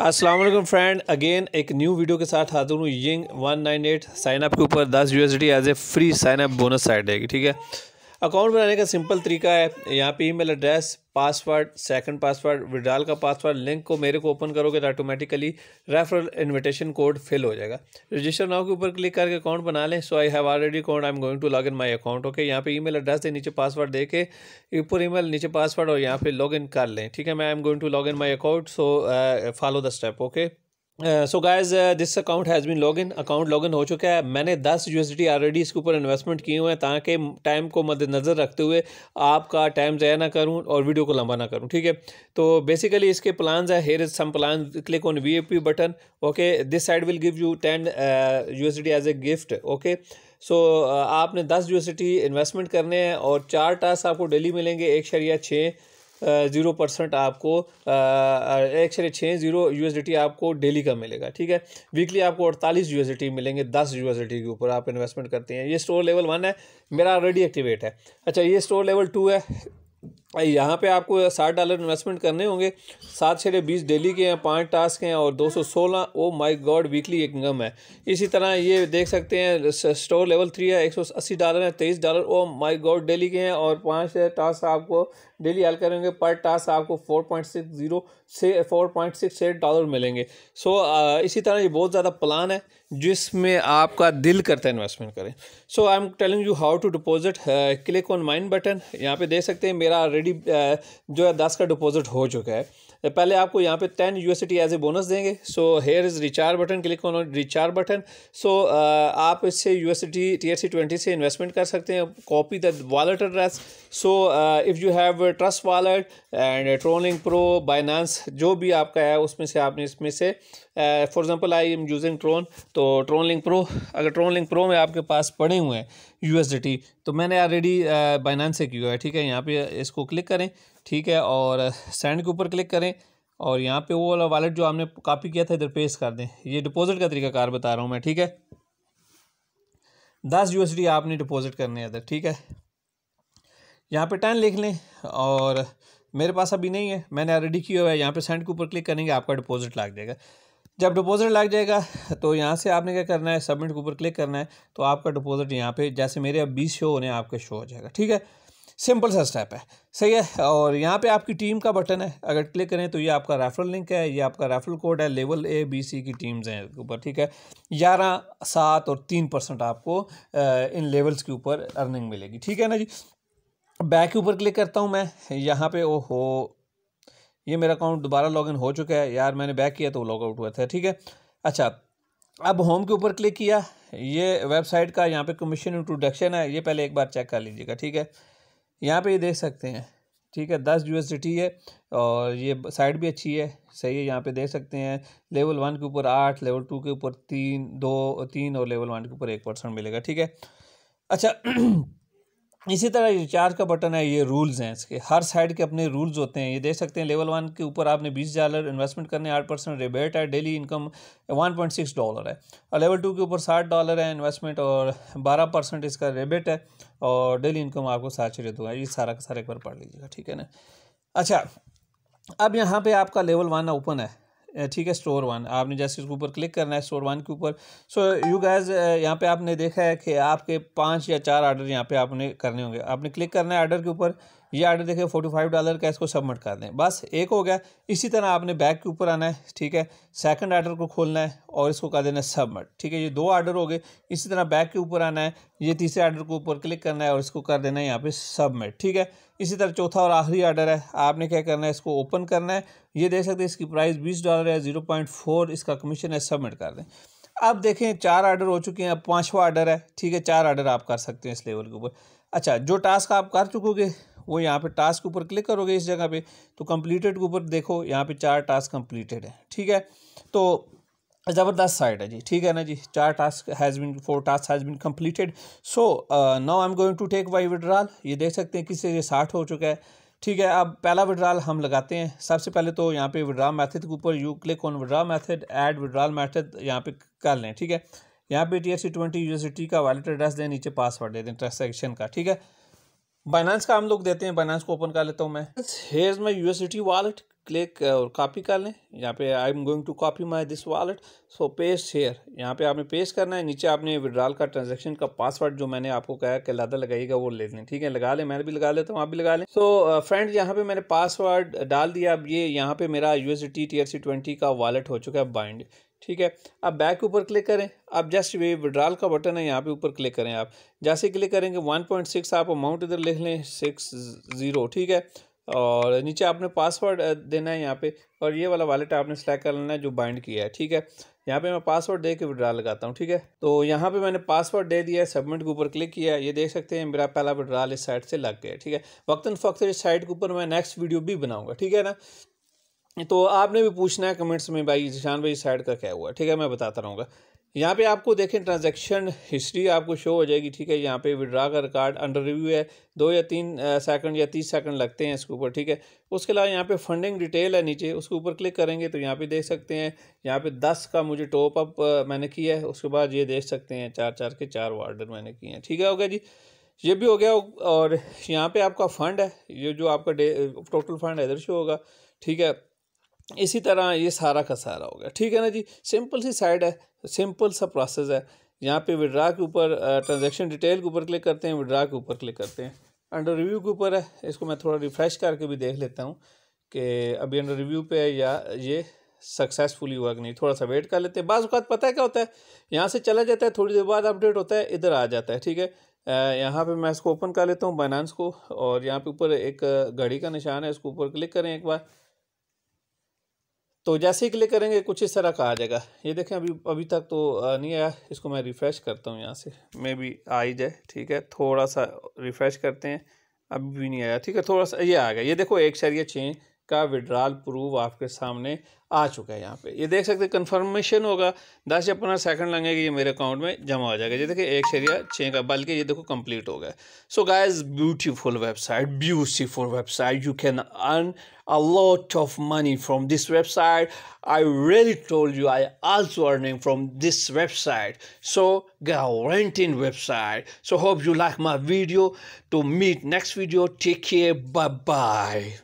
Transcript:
अस्सलाम वालेकुम friend again एक न्यू वीडियो के साथ हाजिर हूँ यिंग 198 साइन अप के ऊपर 10 USD as a free sign up bonus side है ठीक है अकाउंट बनाने का सिंपल तरीका है यहाँ पे email address password second password withdrawal का पासवर्ड लिंक को मेरे को ओपन करोगे तो automatically referral invitation code fill हो जाएगा रजिस्टर नाउ के ऊपर क्लिक करके अकाउंट बना लें so I have already account I am going to log in my account okay यहाँ पे ईमेल एड्रेस दे नीचे पासवर्ड दे के ऊपर मेल नीचे पासवर्ड और यहाँ पर लॉग इन कर लें ठीक है मैं I am going to log in my account so follow the step okay so guys this account has log login account login हो चुका है मैंने दस यू ऑलरेडी इसके ऊपर इन्वेस्टमेंट किए हुए हैं ताकि टाइम को मद्देनज़र रखते हुए आपका टाइम ज़ाया ना करूं और वीडियो को लंबा ना करूं ठीक है तो बेसिकली इसके प्लान्स है here is some plan click on we button okay this side will give you ten U as a gift okay so आपने दस यू इन्वेस्टमेंट करने हैं और चार टास्क आपको डेली मिलेंगे एक शरिया छः ज़ीरो परसेंट आपको एक्चुअली छः जीरो यू आपको डेली का मिलेगा ठीक है वीकली आपको अड़तालीस यू मिलेंगे दस यू के ऊपर आप इन्वेस्टमेंट करते हैं ये स्टोर लेवल वन है मेरा ऑलरेडी एक्टिवेट है अच्छा ये स्टोर लेवल टू है यहाँ पे आपको साठ डॉलर इन्वेस्टमेंट करने होंगे सात छः बीस डेली के हैं पांच टास्क हैं और दो सौ सोलह oh my God weekly income है इसी तरह ये देख सकते हैं स्टोर लेवल थ्री है एक सौ अस्सी डॉलर है तेईस dollar oh my God daily के हैं और पाँच टास्क आपको डेली हल करेंगे पर टास्क आपको फोर पॉइंट सिक्स जीरो से four point six eight dollar मिलेंगे सो इसी तरह ये बहुत ज़्यादा प्लान है जिसमें आपका दिल करता है इन्वेस्टमेंट करें so I am telling you how to deposit click on mine button यहाँ पे देख सकते हैं मेरा ऑलरेडी uh, जो है दस का डिपॉजिट हो चुका है uh, पहले आपको यहाँ पे ten U S as a bonus देंगे so here is recharge button click on recharge button so आप इससे U S T T S C twenty से इन्वेस्टमेंट कर सकते हैं copy the wallet address so if you have Trust Wallet and trolling pro Binance जो भी आपका है उसमें से आपने इसमें से for example I am using Tron तो ट्रोन लिंक प्रो अगर ट्रोन लिंक प्रो में आपके पास पड़े हुए हैं यू तो मैंने ऑलरेडी बाइनांस से किया है ठीक है यहाँ पे इसको क्लिक करें ठीक है और सेंड के ऊपर क्लिक करें और यहाँ पे वो वाला वॉलेट जो आपने कॉपी किया था इधर पेश कर दें ये डिपॉजिट का तरीका कार बता रहा हूँ मैं ठीक है दस यू आपने डिपॉजिट करने इधर ठीक है यहाँ पे टेन लिख लें और मेरे पास अभी नहीं है मैंने ऑलरेडी किया हुआ है यहाँ पे सेंड के ऊपर क्लिक करेंगे आपका डिपॉजिट लाग जाएगा जब डिपोज़िट लग जाएगा तो यहाँ से आपने क्या करना है सबमिट के ऊपर क्लिक करना है तो आपका डिपोज़िट यहाँ पे जैसे मेरे अब बीस शो होने आपके शो हो जाएगा ठीक है सिंपल सा स्टेप है सही है और यहाँ पे आपकी टीम का बटन है अगर क्लिक करें तो ये आपका रेफरल लिंक है ये आपका रेफरल कोड है लेवल ए बी सी की टीम्स हैं इसके ऊपर ठीक है ग्यारह सात और तीन परसेंट आपको इन लेवल्स के ऊपर अर्निंग मिलेगी ठीक है ना जी बैक के ऊपर क्लिक करता हूँ मैं यहाँ पे हो ये मेरा अकाउंट दोबारा लॉगिन हो चुका है यार मैंने बैक किया तो लॉग आउट हुआ था ठीक है अच्छा अब होम के ऊपर क्लिक किया ये वेबसाइट का यहाँ पे कमीशन इंट्रोडक्शन है ये पहले एक बार चेक कर लीजिएगा ठीक है यहाँ पे ये देख सकते हैं ठीक है दस यू है और ये साइड भी अच्छी है सही है यहाँ पे देख सकते हैं लेवल वन के ऊपर आठ लेवल टू के ऊपर तीन दो तीन और लेवल वन के ऊपर एक परसेंट मिलेगा ठीक है अच्छा इसी तरह रिचार्ज का बटन है ये रूल्स हैं इसके हर साइड के अपने रूल्स होते हैं ये देख सकते हैं लेवल वन के ऊपर आपने बीस डॉलर इन्वेस्टमेंट करने आठ परसेंट रिबेट है daily income one point six dollar है और लेवल टू के ऊपर साठ डॉलर है इन्वेस्टमेंट और बारह परसेंट इसका रिबेट है और डेली इनकम आपको सात छः दूंगा ये सारा का सारा एक बार पढ़ लीजिएगा ठीक है ना अच्छा अब यहाँ पर आपका लेवल वन ओपन है ठीक है स्टोर वन आपने जैसे इसके ऊपर क्लिक करना है स्टोर वन के ऊपर सो यू गैज यहाँ पे आपने देखा है कि आपके पाँच या चार आर्डर यहाँ पे आपने करने होंगे आपने क्लिक करना है आर्डर के ऊपर ये आर्डर देखें फोर्टी फाइव डॉलर का इसको सबमिट कर दें बस एक हो गया इसी तरह आपने बैक के ऊपर आना है ठीक है सेकंड आर्डर को खोलना है और इसको कर देना है सबमिट ठीक है ये दो आर्डर हो गए इसी तरह बैक के ऊपर आना है ये तीसरे आर्डर के ऊपर क्लिक करना है और इसको कर देना है यहाँ पे सबमिट ठीक है इसी तरह चौथा और आखिरी आर्डर है आपने क्या करना है इसको ओपन करना है ये देख सकते हैं इसकी प्राइस बीस डॉलर है जीरो पॉइंट फोर इसका कमीशन है सबमिट कर दें अब देखें चार आर्डर हो चुके हैं अब पाँचवा आर्डर है ठीक है चार आर्डर आप कर सकते हैं इस लेवल के ऊपर अच्छा जो टास्क आप कर चुकोगे वो यहाँ पे टास्क के ऊपर क्लिक करोगे इस जगह पे तो कंप्लीटेड के ऊपर देखो यहाँ पे चार टास्क कंप्लीटेड है ठीक है तो ज़बरदस्त साइट है जी ठीक है ना जी चार task has been four task has been completed so now I am going to take why withdrawal ये देख सकते हैं किससे ये साठ हो चुका है ठीक है अब पहला विड्रॉल हम लगाते हैं सबसे पहले तो यहाँ पे विड्रॉल मैथड के ऊपर you click on withdrawal method add withdrawal method यहाँ पे कर लें ठीक है यहाँ पे T S C twenty university का वैलिड एड्रेस दें नीचे पासवर्ड दे दें ट्रांसैक्शन का ठीक है बाइनांस का हम लोग देते हैं बाइनांस को ओपन कर लेता हूँ मैं here my U S wallet click और कॉपी कर लें यहाँ पे I am going to copy my this wallet so paste here यहाँ पे आपने पेस्ट करना है नीचे आपने विड्रॉल का ट्रांजेक्शन का पासवर्ड जो मैंने आपको कहा कि लादा लगाइएगा वो ले लें ठीक है लगा लें मैंने भी लगा लेता हूँ आप भी लगा लें सो फ्रेंड uh, यहाँ पे मैंने पासवर्ड डाल दिया अब ये यहाँ पे मेरा यू एस ट्वेंटी का वॉलेट हो चुका है बाइंड ठीक है आप बैक के ऊपर क्लिक करें अब जस्ट वे विड्राल का बटन है यहाँ पे ऊपर क्लिक करें आप जैसे क्लिक करेंगे वन पॉइंट सिक्स आप अमाउंट इधर लिख लें सिक्स ज़ीरो ठीक है और नीचे आपने पासवर्ड देना है यहाँ पे और ये वाला वॉलेट आपने सेलेक्ट कर लेना है जो बाइंड किया है ठीक है यहाँ पे मैं पासवर्ड दे के विड्रा लगाता हूँ ठीक है तो यहाँ पे मैंने पासवर्ड दे दिया है सबमिट के ऊपर क्लिक किया ये देख सकते हैं मेरा पहला विड्राल इस साइड से लग गया ठीक है वक्ता फ़क्त इस साइड के ऊपर मैं नेक्स्ट वीडियो भी बनाऊँगा ठीक है ना तो आपने भी पूछना है कमेंट्स में भाई जिशान भाई साइड का क्या हुआ ठीक है मैं बताता रहूँगा यहाँ पे आपको देखें ट्रांजैक्शन हिस्ट्री आपको शो हो जाएगी ठीक है यहाँ पे विड्रा का रिकार्ड अंडर रिव्यू है दो या तीन सेकंड या तीस सेकंड लगते हैं इसके ऊपर ठीक है उसके अलावा यहाँ पे फंडिंग डिटेल है नीचे उसके ऊपर क्लिक करेंगे तो यहाँ पे देख सकते हैं यहाँ पे दस का मुझे टॉप अप मैंने किया है उसके बाद ये देख सकते हैं चार चार के चार वार्डर मैंने किए हैं ठीक है हो गया जी ये भी हो गया और यहाँ पर आपका फ़ंड है ये जो आपका टोटल फंड है इधर शो होगा ठीक है इसी तरह ये सारा का सारा हो गया ठीक है ना जी सिंपल सी साइड है सिंपल सा प्रोसेस है यहाँ पे विड्रा के ऊपर ट्रांजेक्शन डिटेल के ऊपर क्लिक करते हैं विड्रा के ऊपर क्लिक करते हैं अंडर रिव्यू के ऊपर है इसको मैं थोड़ा रिफ़्रेश करके भी देख लेता हूँ कि अभी अंडर रिव्यू पे है या ये सक्सेसफुली हुआ कि नहीं थोड़ा सा वेट कर लेते हैं बाज़ अवत पता है क्या होता है यहाँ से चला जाता है थोड़ी देर बाद अपडेट होता है इधर आ जाता है ठीक है यहाँ पर मैं इसको ओपन कर लेता हूँ बाइनानस को और यहाँ पे ऊपर एक घड़ी का निशान है इसको ऊपर क्लिक करें एक बार तो जैसे ही क्लिक करेंगे कुछ इस तरह का आ जाएगा ये देखें अभी अभी तक तो नहीं आया इसको मैं रिफ़्रेश करता हूँ यहाँ से मे भी आ ही जाए ठीक है थोड़ा सा रिफ़्रेश करते हैं अभी भी नहीं आया ठीक है थोड़ा सा ये आ गया ये देखो एक शरीय चेंज का विड्रॉल प्रूफ आपके सामने आ चुका है यहाँ पे ये देख सकते हैं कंफर्मेशन होगा दस या पंद्रह सेकंड लगेगा ये मेरे अकाउंट में जमा हो जाएगा ये देखिए एक या छः का बल्कि ये देखो कंप्लीट हो गया so guys beautiful website beautiful website you can earn a lot of money from this website I really told you I also earning from this website so get in website so hope you like my video to meet next video take care bye